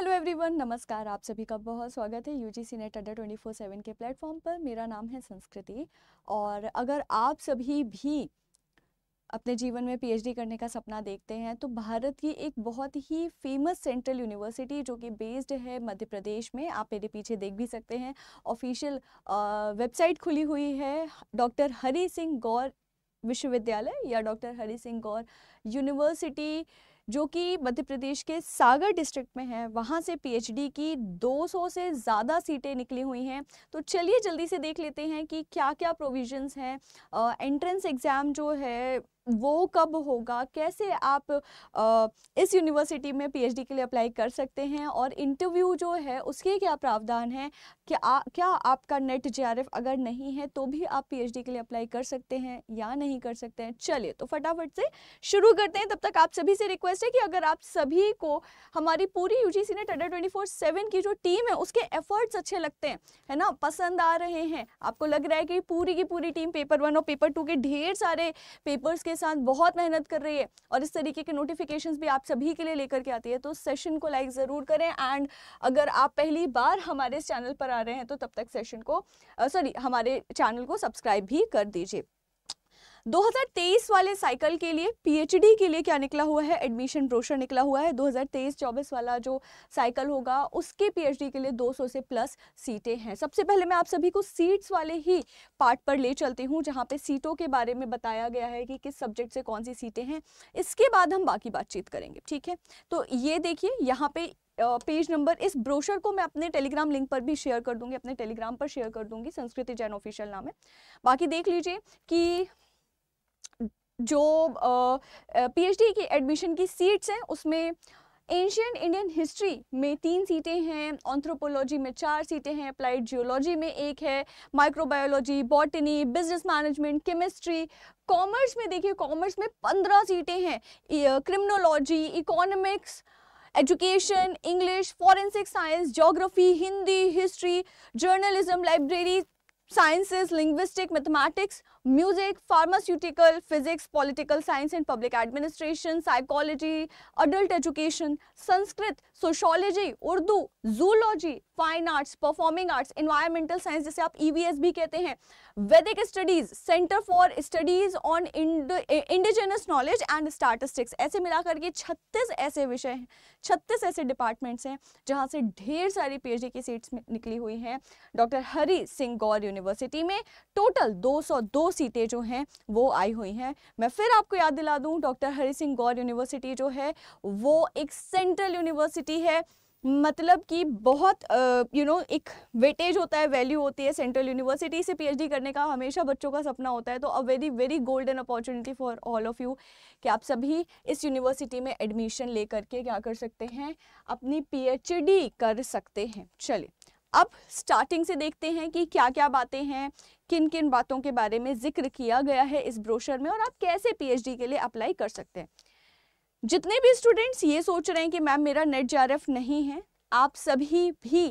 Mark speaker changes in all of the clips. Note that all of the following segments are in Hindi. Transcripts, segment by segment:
Speaker 1: हेलो एवरीवन नमस्कार आप सभी का बहुत स्वागत है U G C NET Adda twenty four seven के प्लेटफॉर्म पर मेरा नाम है संस्कृति और अगर आप सभी भी अपने जीवन में पीएचडी करने का सपना देखते हैं तो भारत की एक बहुत ही फेमस सेंट्रल यूनिवर्सिटी जो कि बेस्ड है मध्य प्रदेश में आप मेरे पीछे देख भी सकते हैं ऑफिशियल वेबसाइट खुली हुई है डॉक्टर हरी सिंह गौर विश्वविद्यालय या डॉक्टर हरी सिंह गौर यूनिवर्सिटी जो कि मध्य प्रदेश के सागर डिस्ट्रिक्ट में है वहाँ से पीएचडी की 200 से ज़्यादा सीटें निकली हुई हैं तो चलिए जल्दी से देख लेते हैं कि क्या क्या प्रोविजंस हैं एंट्रेंस एग्ज़ाम जो है वो कब होगा कैसे आप आ, इस यूनिवर्सिटी में पीएचडी के लिए अप्लाई कर सकते हैं और इंटरव्यू जो है उसके क्या प्रावधान है क्या क्या आपका नेट जे अगर नहीं है तो भी आप पीएचडी के लिए अप्लाई कर सकते हैं या नहीं कर सकते हैं चलिए तो फटाफट से शुरू करते हैं तब तक आप सभी से रिक्वेस्ट है कि अगर आप सभी को हमारी पूरी U G C NET under twenty की जो टीम है उसके एफर्ट्स अच्छे लगते हैं है ना पसंद आ रहे हैं आपको लग रहा है कि पूरी की पूरी टीम पेपर वन और पेपर टू के ढेर सारे पेपर्स के साथ बहुत मेहनत कर रही है और इस तरीके के नोटिफिकेशंस भी आप सभी के लिए लेकर के आती है तो सेशन को लाइक ज़रूर करें एंड अगर आप पहली बार हमारे इस चैनल पर आ रहे हैं तो तब तक सेशन को सॉरी हमारे चैनल को सब्सक्राइब भी कर दीजिए 2023 वाले साइकिल के लिए पीएचडी के लिए क्या निकला हुआ है एडमिशन ब्रोशर निकला हुआ है 2023-24 वाला जो साइकिल होगा उसके पीएचडी के लिए 200 से प्लस सीटें हैं सबसे पहले मैं आप सभी को सीट्स वाले ही पार्ट पर ले चलती हूँ जहाँ पे सीटों के बारे में बताया गया है कि किस सब्जेक्ट से कौन सी सीटें हैं इसके बाद हम बाकी बातचीत करेंगे ठीक है तो ये देखिए यहाँ पे पेज नंबर इस ब्रोशर को मैं अपने टेलीग्राम लिंक पर भी शेयर कर दूंगी अपने टेलीग्राम पर शेयर कर दूंगी संस्कृति जैन ऑफिशियल नाम है बाकी देख लीजिए कि जो पीएचडी की एडमिशन की सीट्स हैं उसमें एशियन इंडियन हिस्ट्री में तीन सीटें हैं ऑन्थ्रोपोलॉजी में चार सीटें हैं अप्लाइड जियोलॉजी में एक है microbiology botany business management chemistry commerce में देखिए कॉमर्स में पंद्रह सीटें हैं criminology economics education English forensic science geography Hindi history journalism library sciences linguistic mathematics music pharmaceutical physics political science and public administration psychology adult education Sanskrit sociology Urdu zoology fine arts performing arts environmental science जिसे आप ई e भी कहते हैं Vedic studies centre for studies on indigenous knowledge and statistics ऐसे मिलाकर के 36 ऐसे विषय हैं 36 ऐसे डिपार्टमेंट्स हैं जहाँ से ढेर सारी पी की सीट्स निकली हुई हैं डॉक्टर हरी सिंह गौर यूनिवर्सिटी में टोटल दो सीटें जो हैं वो आई हुई हैं मैं फिर आपको याद दिला दूँ डॉक्टर हरी सिंह गौर यूनिवर्सिटी जो है वो एक सेंट्रल यूनिवर्सिटी है मतलब कि बहुत यू नो एक वेटेज होता है वैल्यू होती है सेंट्रल यूनिवर्सिटी से पीएचडी करने का हमेशा बच्चों का सपना होता है तो a very very golden opportunity for all of you कि आप सभी इस यूनिवर्सिटी में एडमिशन ले करके क्या कर सकते हैं अपनी पीएचडी कर सकते हैं चलिए अब स्टार्टिंग से देखते हैं कि क्या क्या बातें हैं किन किन बातों के बारे में जिक्र किया गया है इस ब्रोशर में और आप कैसे पीएचडी के लिए अप्लाई कर सकते हैं जितने भी स्टूडेंट्स ये सोच रहे हैं कि मैम मेरा नेट जे नहीं है आप सभी भी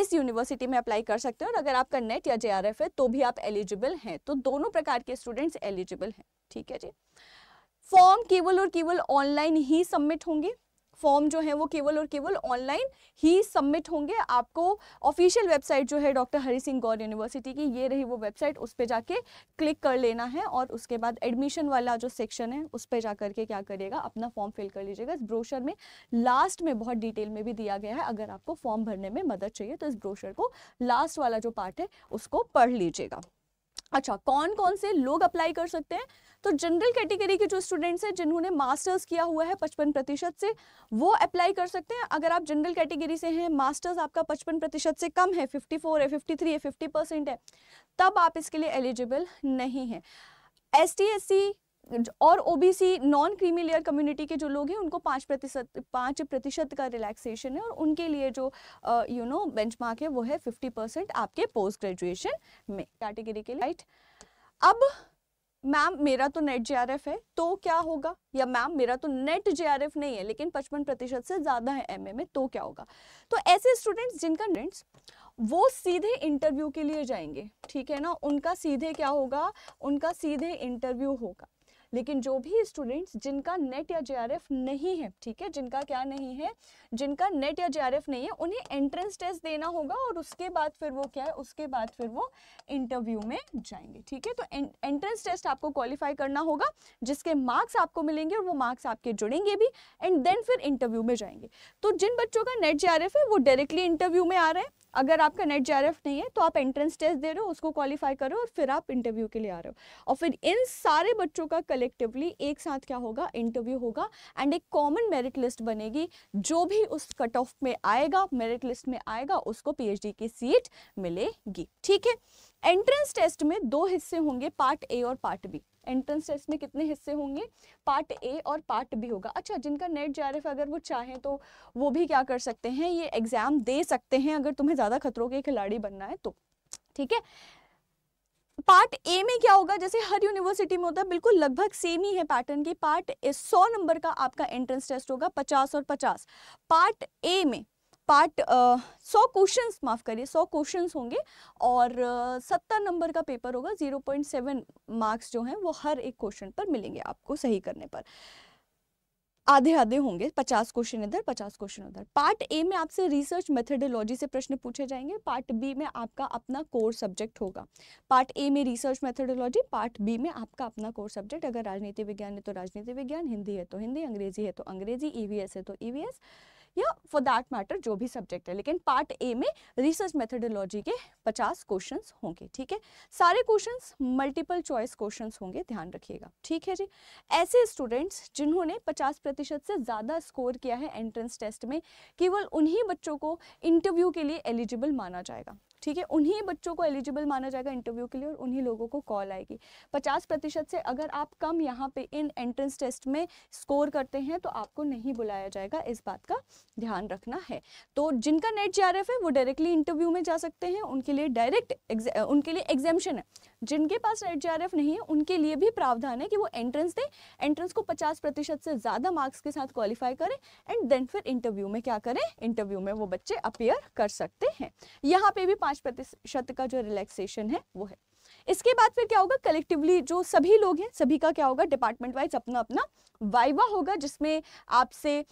Speaker 1: इस यूनिवर्सिटी में अप्लाई कर सकते हैं और अगर आपका नेट या जे है तो भी आप एलिजिबल हैं तो दोनों प्रकार के स्टूडेंट्स एलिजिबल हैं ठीक है जी फॉर्म केवल और केवल ऑनलाइन ही सबमिट होंगे फॉर्म जो है वो केवल और केवल ऑनलाइन ही सबमिट होंगे आपको ऑफिशियल वेबसाइट जो है डॉक्टर हरी सिंह गौर यूनिवर्सिटी की ये रही वो वेबसाइट उस पर जाके क्लिक कर लेना है और उसके बाद एडमिशन वाला जो सेक्शन है उस पर जा करके क्या करिएगा अपना फॉर्म फिल कर लीजिएगा इस ब्रोशर में लास्ट में बहुत डिटेल में भी दिया गया है अगर आपको फॉर्म भरने में मदद चाहिए तो इस ब्रोशर को लास्ट वाला जो पार्ट है उसको पढ़ लीजिएगा अच्छा कौन कौन से लोग अप्लाई कर सकते हैं तो जनरल कैटेगरी के जो स्टूडेंट्स हैं जिन्होंने मास्टर्स किया हुआ है पचपन प्रतिशत से वो अप्लाई कर सकते हैं अगर आप जनरल कैटेगरी से हैं मास्टर्स आपका पचपन प्रतिशत से कम है 54 है 53 है 50 परसेंट है तब आप इसके लिए एलिजिबल नहीं है एस टी एस सी और OBC non creamy layer community के जो लोग हैं उनको पाँच प्रतिशत पाँच प्रतिशत का रिलैक्सेशन है और उनके लिए जो यू नो बेंचमार्क है वो है फिफ्टी परसेंट आपके पोस्ट ग्रेजुएशन में कैटेगरी के लिए राइट अब मैम मेरा तो नेट जेआरएफ है तो क्या होगा या मैम मेरा तो नेट जेआरएफ नहीं है लेकिन पचपन प्रतिशत से ज़्यादा है एमए में तो क्या होगा तो ऐसे स्टूडेंट्स जिनका नेट्स वो सीधे इंटरव्यू के लिए जाएंगे ठीक है ना उनका सीधे क्या होगा उनका सीधे इंटरव्यू होगा लेकिन जो भी स्टूडेंट्स जिनका नेट या जे नहीं है ठीक है जिनका क्या नहीं है जिनका नेट या जे नहीं है उन्हें एंट्रेंस टेस्ट देना होगा और उसके बाद फिर वो क्या है उसके बाद फिर वो इंटरव्यू में जाएंगे ठीक है तो एंट्रेंस टेस्ट आपको क्वालिफाई करना होगा जिसके मार्क्स आपको मिलेंगे और वो मार्क्स आपके जुड़ेंगे भी एंड देन फिर इंटरव्यू में जाएंगे तो जिन बच्चों का नेट जे है वो डायरेक्टली इंटरव्यू में आ रहे हैं अगर आपका नेट जे नहीं है तो आप एंट्रेंस टेस्ट दे रहे हो उसको क्वालिफाई करो और फिर आप इंटरव्यू के लिए आ रहे हो और फिर इन सारे बच्चों का कलेक्टिवली एक साथ क्या होगा इंटरव्यू होगा एंड एक कॉमन मेरिट लिस्ट बनेगी जो भी उस कट ऑफ में आएगा मेरिट लिस्ट में आएगा उसको पीएचडी की सीट मिलेगी ठीक है एंट्रेंस टेस्ट में दो हिस्से होंगे पार्ट ए और पार्ट बी एंट्रेंस टेस्ट में कितने हिस्से होंगे पार्ट ए और पार्ट बी होगा अच्छा जिनका नेट जे अगर वो चाहें तो वो भी क्या कर सकते हैं ये एग्ज़ाम दे सकते हैं अगर तुम्हें ज़्यादा खतरों के खिलाड़ी बनना है तो ठीक है पार्ट ए में क्या होगा जैसे हर यूनिवर्सिटी में होता है बिल्कुल लगभग सेम ही है पैटर्न की पार्ट सौ नंबर का आपका एंट्रेंस टेस्ट होगा पचास और पचास पार्ट ए में पार्ट सौ क्वेश्चन माफ़ करिए सौ क्वेश्चन होंगे और सत्तर uh, नंबर का पेपर होगा जीरो पॉइंट सेवन मार्क्स जो हैं वो हर एक क्वेश्चन पर मिलेंगे आपको सही करने पर आधे आधे होंगे पचास क्वेश्चन इधर पचास क्वेश्चन उधर पार्ट ए में आपसे रिसर्च मेथडोलॉजी से प्रश्न पूछे जाएंगे पार्ट बी में आपका अपना कोर सब्जेक्ट होगा पार्ट ए में रिसर्च मेथडोलॉजी पार्ट बी में आपका अपना कोर सब्जेक्ट अगर राजनीति विज्ञान है तो राजनीति विज्ञान हिंदी है तो हिंदी अंग्रेजी है तो अंग्रेजी ईवीएस e है तो ईवीएस e या फॉर दैट मैटर जो भी सब्जेक्ट है लेकिन पार्ट ए में रिसर्च मेथडोलॉजी के पचास क्वेश्चन होंगे ठीक है सारे क्वेश्चन मल्टीपल चॉइस क्वेश्चन होंगे ध्यान रखिएगा ठीक है जी ऐसे स्टूडेंट्स जिन्होंने पचास प्रतिशत से ज़्यादा स्कोर किया है एंट्रेंस टेस्ट में केवल उन्हीं बच्चों को इंटरव्यू के लिए एलिजिबल माना जाएगा ठीक है उन्हीं बच्चों को एलिजिबल माना जाएगा इंटरव्यू के लिए और उन्हीं लोगों को कॉल आएगी पचास प्रतिशत से अगर आप कम यहाँ पे इन एंट्रेंस टेस्ट में स्कोर करते हैं तो आपको नहीं बुलाया जाएगा इस बात का ध्यान रखना है तो जिनका नेट जे है वो डायरेक्टली इंटरव्यू में जा सकते हैं उनके लिए डायरेक्ट उनके लिए एग्जामेशन है जिनके पास नेट जे नहीं है उनके लिए भी प्रावधान है कि वो एंट्रेंस दें एंट्रेंस को पचास प्रतिशत से ज़्यादा मार्क्स के साथ क्वालिफाई करें एंड देन फिर इंटरव्यू में क्या करें इंटरव्यू में वो बच्चे अपेयर कर सकते हैं यहाँ पे भी पांच प्रतिशत का जो रिलैक्सेशन है वो है इसके बाद फिर क्या होगा कलेक्टिवली जो सभी लोग हैं सभी का क्या होगा डिपार्टमेंट वाइज अपना अपना वाइवा होगा जिसमें आपसे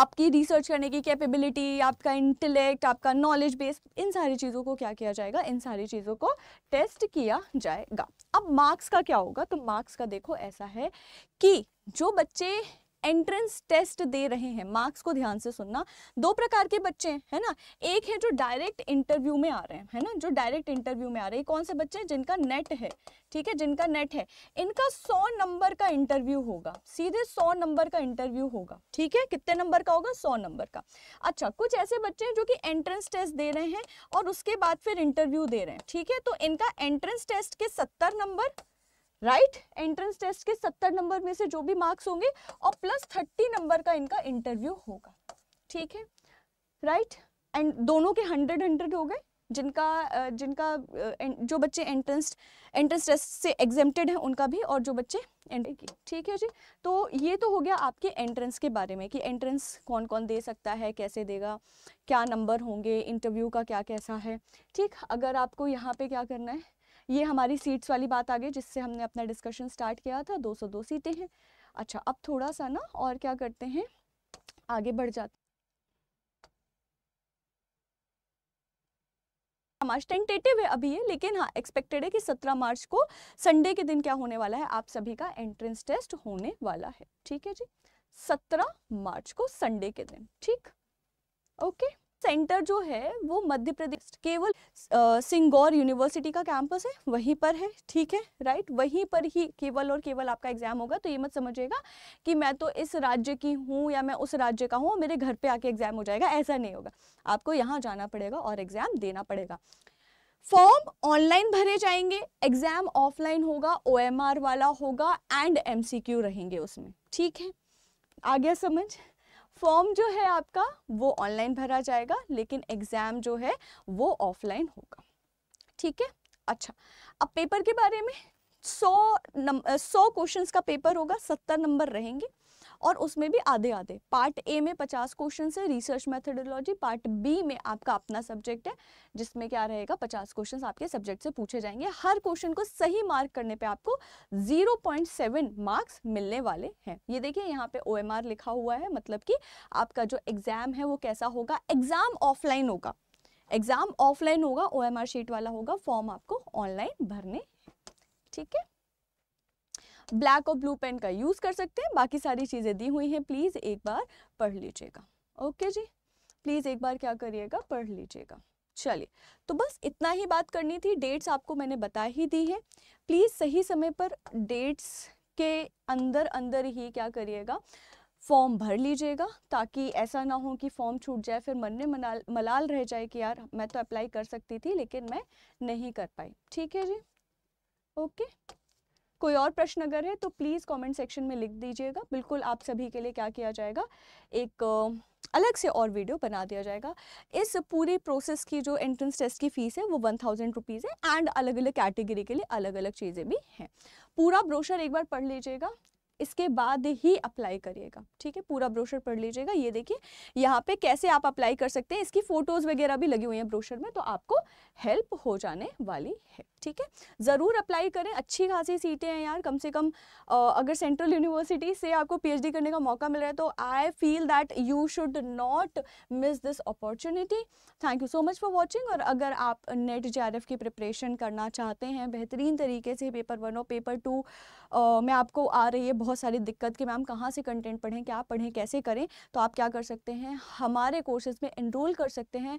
Speaker 1: आपकी रिसर्च करने की कैपेबिलिटी आपका इंटेलेक्ट आपका नॉलेज बेस इन सारी चीज़ों को क्या किया जाएगा इन सारी चीज़ों को टेस्ट किया जाएगा अब मार्क्स का क्या होगा तो मार्क्स का देखो ऐसा है कि जो बच्चे एंट्रेंस टेस्ट दे रहे हैं मार्क्स को ध्यान से सुनना दो प्रकार के बच्चे हैं है ना एक है जो डायरेक्ट इंटरव्यू में आ रहे हैं है ना जो डायरेक्ट इंटरव्यू में आ रहे हैं कौन से बच्चे हैं जिनका नेट है ठीक है जिनका नेट है इनका सौ नंबर का इंटरव्यू होगा सीधे सौ नंबर का इंटरव्यू होगा ठीक है कितने नंबर का होगा सौ नंबर का अच्छा कुछ ऐसे बच्चे हैं जो कि एंट्रेंस टेस्ट दे रहे हैं और उसके बाद फिर इंटरव्यू दे रहे हैं ठीक है तो इनका एंट्रेंस टेस्ट के सत्तर नंबर राइट एंट्रेंस टेस्ट के सत्तर नंबर में से जो भी मार्क्स होंगे और प्लस थर्टी नंबर का इनका इंटरव्यू होगा ठीक है राइट एंड दोनों के हंड्रेड हंड्रेड हो गए जिनका जिनका जो बच्चे एंट्रेंस एंट्रेंस टेस्ट से एग्जेम्प्टेड हैं उनका भी और जो बच्चे की ठीक है जी तो ये तो हो गया आपके एंट्रेंस के बारे में कि एंट्रेंस कौन कौन दे सकता है कैसे देगा क्या नंबर होंगे इंटरव्यू का क्या कैसा है ठीक अगर आपको यहाँ पे क्या करना है ये हमारी सीट्स वाली बात आ गई जिससे हमने अपना डिस्कशन स्टार्ट किया था 202 सीटें हैं अच्छा अब थोड़ा सा ना और क्या करते हैं आगे बढ़ जाते मार्च हाँ, टेंटेटिव है अभी ये लेकिन हाँ एक्सपेक्टेड है कि 17 मार्च को संडे के दिन क्या होने वाला है आप सभी का एंट्रेंस टेस्ट होने वाला है ठीक है जी 17 मार्च को संडे के दिन ठीक ओके okay. सेंटर जो है वो मध्य प्रदेश केवल सिंगौर यूनिवर्सिटी का कैंपस है वहीं पर है ठीक है राइट वहीं पर ही केवल और केवल आपका एग्जाम होगा तो ये मत समझिएगा कि मैं तो इस राज्य की हूँ या मैं उस राज्य का हूँ मेरे घर पे आके एग्जाम हो जाएगा ऐसा नहीं होगा आपको यहाँ जाना पड़ेगा और एग्जाम देना पड़ेगा फॉर्म ऑनलाइन भरे जाएंगे एग्जाम ऑफलाइन होगा ओ वाला होगा एंड एम रहेंगे उसमें ठीक है आ गया समझ फॉर्म जो है आपका वो ऑनलाइन भरा जाएगा लेकिन एग्ज़ाम जो है वो ऑफलाइन होगा ठीक है अच्छा अब पेपर के बारे में सौ नंबर सौ क्वेश्चंस का पेपर होगा सत्तर नंबर रहेंगे और उसमें भी आधे आधे पार्ट ए में पचास क्वेश्चन है रिसर्च मैथडोलॉजी पार्ट बी में आपका अपना सब्जेक्ट है जिसमें क्या रहेगा पचास क्वेश्चन आपके सब्जेक्ट से पूछे जाएंगे हर क्वेश्चन को सही मार्क करने पर आपको जीरो मार्क्स मिलने वाले हैं ये देखिए यहाँ पे ओ लिखा हुआ है मतलब कि आपका जो एग्जाम है वो कैसा होगा एग्जाम ऑफलाइन होगा एग्जाम ऑफलाइन होगा ओ शीट वाला होगा फॉर्म आपको ऑनलाइन भरने ठीक है ब्लैक और ब्लू पेन का यूज़ कर सकते हैं बाकी सारी चीज़ें दी हुई हैं प्लीज़ एक बार पढ़ लीजिएगा ओके जी प्लीज़ एक बार क्या करिएगा पढ़ लीजिएगा चलिए तो बस इतना ही बात करनी थी डेट्स आपको मैंने बता ही दी है प्लीज़ सही समय पर डेट्स के अंदर अंदर ही क्या करिएगा फॉर्म भर लीजिएगा ताकि ऐसा ना हो कि फॉर्म छूट जाए फिर मन में मनाल मलाल रह जाए कि यार मैं तो अप्लाई कर सकती थी लेकिन मैं नहीं कर पाई ठीक है जी ओके कोई और प्रश्न अगर है तो प्लीज़ कमेंट सेक्शन में लिख दीजिएगा बिल्कुल आप सभी के लिए क्या किया जाएगा एक अलग से और वीडियो बना दिया जाएगा इस पूरी प्रोसेस की जो एंट्रेंस टेस्ट की फ़ीस है वो वन थाउजेंड रुपीज़ है एंड अलग अलग कैटेगरी के लिए अलग अलग चीज़ें भी हैं पूरा ब्रोशर एक बार पढ़ लीजिएगा इसके बाद ही अप्लाई करिएगा ठीक है पूरा ब्रोशर पढ़ लीजिएगा ये देखिए यहाँ पे कैसे आप अप्लाई कर सकते हैं इसकी फोटोज़ वगैरह भी लगी हुई है ब्रोशर में तो आपको हेल्प हो जाने वाली है ठीक है ज़रूर अप्लाई करें अच्छी खासी सीटें हैं यार कम से कम अगर सेंट्रल यूनिवर्सिटी से आपको पीएचडी करने का मौका मिल रहा है तो I feel that you should not miss this opportunity thank you so much for watching और अगर आप नेट जे की प्रिपरेशन करना चाहते हैं बेहतरीन तरीके से पेपर वन और पेपर टू में आपको आ रही है बहुत बहुत सारी दिक्कत कि मैम कहाँ से कंटेंट पढ़ें क्या पढ़ें कैसे करें तो आप क्या कर सकते हैं हमारे कोर्सेज़ में इनरोल कर सकते हैं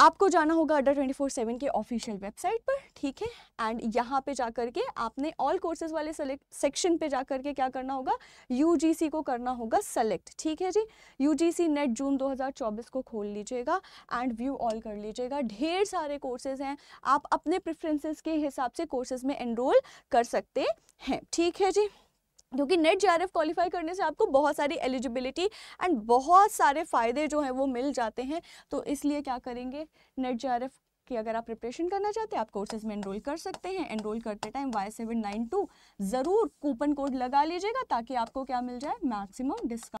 Speaker 1: आपको जाना होगा अड्डा ट्वेंटी फोर सेवन के ऑफिशियल वेबसाइट पर ठीक है एंड यहाँ पे जा करके आपने ऑल कोर्सेज वाले सेलेक्ट सेक्शन पे जा करके क्या करना होगा यूजीसी को करना होगा सेलेक्ट ठीक है जी यूजीसी नेट जून 2024 को खोल लीजिएगा एंड व्यू ऑल कर लीजिएगा ढेर सारे कोर्सेज हैं आप अपने प्रेफरेंसेस के हिसाब से कोर्सेज में एनरोल कर सकते हैं ठीक है जी क्योंकि नेट जे क्वालिफाई करने से आपको बहुत सारी एलिजिबिलिटी एंड बहुत सारे फ़ायदे जो हैं वो मिल जाते हैं तो इसलिए क्या करेंगे नेट जे कि अगर आप प्रिपरेशन करना चाहते हैं आप कोर्सेज में एनरोल कर सकते हैं एनरोल करते time Y seven nine two ज़रूर कूपन कोड लगा लीजिएगा ताकि आपको क्या मिल जाए मैक्सिमम डिस्काउंट